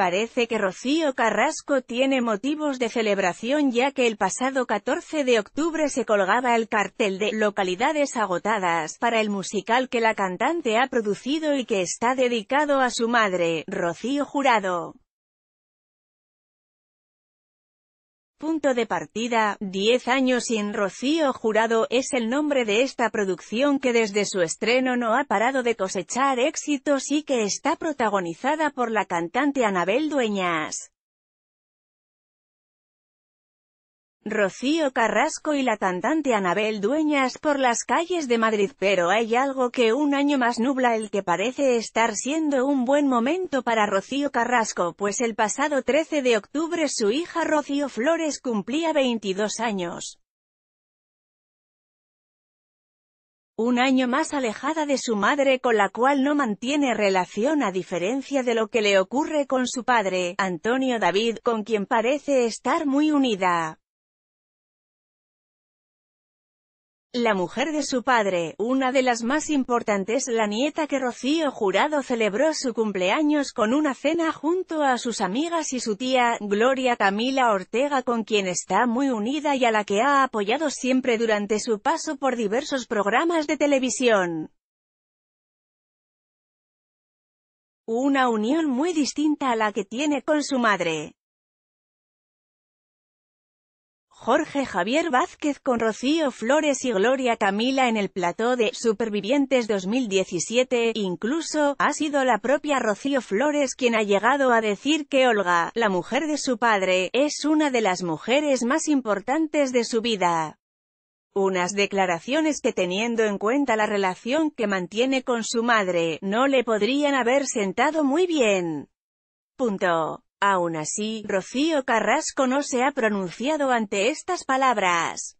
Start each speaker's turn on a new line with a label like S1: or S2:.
S1: Parece que Rocío Carrasco tiene motivos de celebración ya que el pasado 14 de octubre se colgaba el cartel de «Localidades agotadas» para el musical que la cantante ha producido y que está dedicado a su madre, Rocío Jurado. Punto de partida, 10 años sin Rocío Jurado, es el nombre de esta producción que desde su estreno no ha parado de cosechar éxitos y que está protagonizada por la cantante Anabel Dueñas. Rocío Carrasco y la cantante Anabel Dueñas por las calles de Madrid pero hay algo que un año más nubla el que parece estar siendo un buen momento para Rocío Carrasco pues el pasado 13 de octubre su hija Rocío Flores cumplía 22 años. Un año más alejada de su madre con la cual no mantiene relación a diferencia de lo que le ocurre con su padre, Antonio David, con quien parece estar muy unida. La mujer de su padre, una de las más importantes la nieta que Rocío Jurado celebró su cumpleaños con una cena junto a sus amigas y su tía, Gloria Camila Ortega con quien está muy unida y a la que ha apoyado siempre durante su paso por diversos programas de televisión. Una unión muy distinta a la que tiene con su madre. Jorge Javier Vázquez con Rocío Flores y Gloria Camila en el plató de Supervivientes 2017. Incluso, ha sido la propia Rocío Flores quien ha llegado a decir que Olga, la mujer de su padre, es una de las mujeres más importantes de su vida. Unas declaraciones que teniendo en cuenta la relación que mantiene con su madre, no le podrían haber sentado muy bien. Punto. Aún así, Rocío Carrasco no se ha pronunciado ante estas palabras.